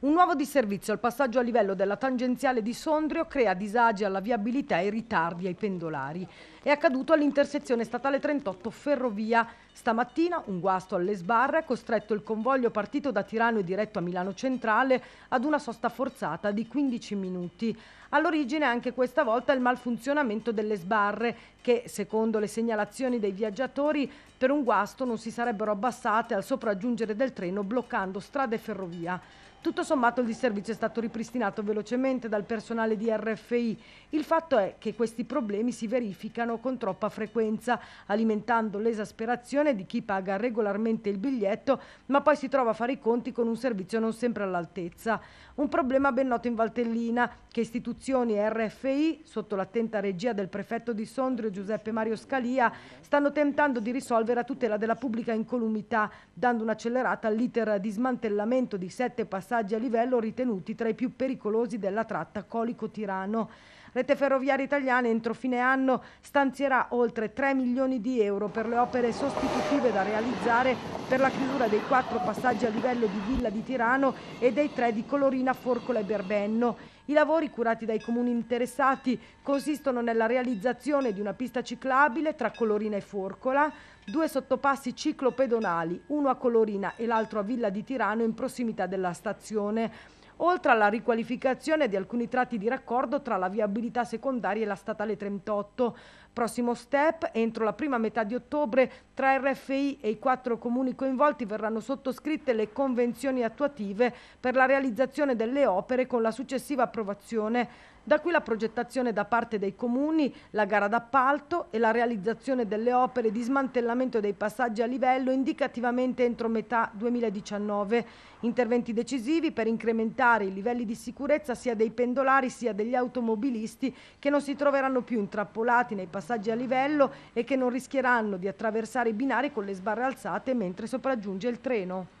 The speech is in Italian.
Un nuovo disservizio al passaggio a livello della tangenziale di Sondrio crea disagi alla viabilità e ritardi ai pendolari. È accaduto all'intersezione statale 38 Ferrovia. Stamattina un guasto alle sbarre ha costretto il convoglio partito da Tirano e diretto a Milano Centrale ad una sosta forzata di 15 minuti. All'origine anche questa volta il malfunzionamento delle sbarre che, secondo le segnalazioni dei viaggiatori, per un guasto non si sarebbero abbassate al sopraggiungere del treno bloccando strade e ferrovia. Tutto sommato il disservizio è stato ripristinato velocemente dal personale di RFI. Il fatto è che questi problemi si verificano con troppa frequenza, alimentando l'esasperazione di chi paga regolarmente il biglietto, ma poi si trova a fare i conti con un servizio non sempre all'altezza. Un problema ben noto in Valtellina, che istituzioni e RFI, sotto l'attenta regia del prefetto di Sondrio Giuseppe Mario Scalia, stanno tentando di risolvere a tutela della pubblica incolumità, dando un'accelerata all'iter di smantellamento di sette passaggi a a livello ritenuti tra i più pericolosi della tratta Colico-Tirano. Rete Ferroviaria Italiana entro fine anno stanzierà oltre 3 milioni di euro per le opere sostitutive da realizzare per la chiusura dei quattro passaggi a livello di Villa di Tirano e dei tre di Colorina, Forcola e Berbenno. I lavori curati dai comuni interessati consistono nella realizzazione di una pista ciclabile tra Colorina e Forcola, due sottopassi ciclopedonali, uno a Colorina e l'altro a Villa di Tirano in prossimità della stazione, oltre alla riqualificazione di alcuni tratti di raccordo tra la viabilità secondaria e la statale 38. Prossimo step, entro la prima metà di ottobre tra RFI e i quattro comuni coinvolti verranno sottoscritte le convenzioni attuative per la realizzazione delle opere con la successiva approvazione da qui la progettazione da parte dei comuni, la gara d'appalto e la realizzazione delle opere di smantellamento dei passaggi a livello indicativamente entro metà 2019. Interventi decisivi per incrementare i livelli di sicurezza sia dei pendolari sia degli automobilisti che non si troveranno più intrappolati nei passaggi a livello e che non rischieranno di attraversare i binari con le sbarre alzate mentre sopraggiunge il treno.